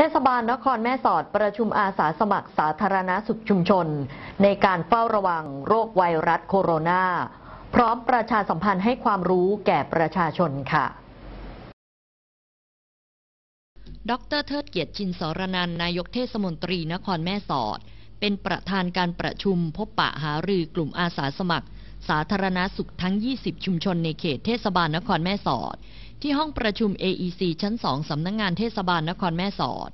เทศบาลนครแม่สอดประชุมอาสาสมัครสาธารณสุขชุมชน ในการเฝ้าระวัง โรคไวรัสโคโรนา พร้อมประชาสัมพันธ์ให้ความรู้แก่ประชาชนค่ะ ดรเทิดเกียรติชินสรนันนายกเทศมนตรีนครแม่สอด เป็นประธานการประชุมพบปะหารือกลุ่มอาสาสมัคร สาธารณสุขทั้ง 20 ชุมชนในเขตเทศบาลนครแม่สอดที่ห้องประชุม AEC ชั้นสองสำนักงงานเทศบาลนครแม่สอด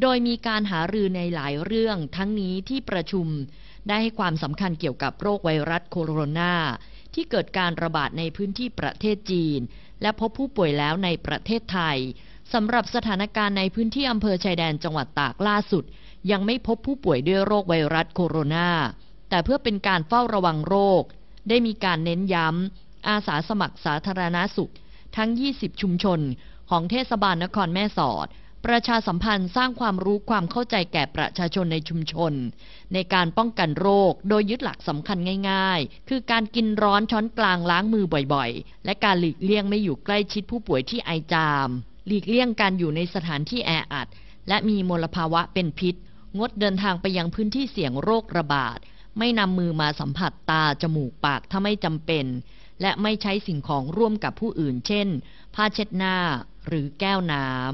โดยมีการหารือในหลายเรื่อง ทั้งนี้ที่ประชุมได้ให้ความสำคัญเกี่ยวกับโรคไวรัสโคโรนา ที่เกิดการระบาดในพื้นที่ประเทศจีน และพบผู้ป่วยแล้วในประเทศไทย สำหรับสถานการณ์ในพื้นที่อำเภอชายแดนจังหวัดตากล่าสุด ยังไม่พบผู้ป่วยด้วยโรคไวรัสโคโรนาแต่เพื่อเป็นการเฝ้าระวังโรค ได้มีการเน้นย้ำอาสาสมัครสาธารณาสุขทั้ง 20 ชุมชนของเทศบาลนครแม่สอด ประชาสัมพันธ์สร้างความรู้ความเข้าใจแก่ประชาชนในชุมชน ในการป้องกันโรคโดยยึดหลักสำคัญง่ายๆ คือการกินร้อนช้อนกลางล้างมือบ่อยๆ และการหลีกเลี่ยงไม่อยู่ใกล้ชิดผู้ป่วยที่ไอจาม หลีกเลี่ยงการอยู่ในสถานที่แออัด และมีมลภาวะเป็นพิษ งดเดินทางไปยังพื้นที่เสี่ยงโรคระบาด ไม่นำมือมาสัมผัสตาจมูกปากถ้าไม่จำเป็นและไม่ใช้สิ่งของร่วมกับผู้อื่นเช่น ผ้าเช็ดหน้าหรือแก้วน้ำ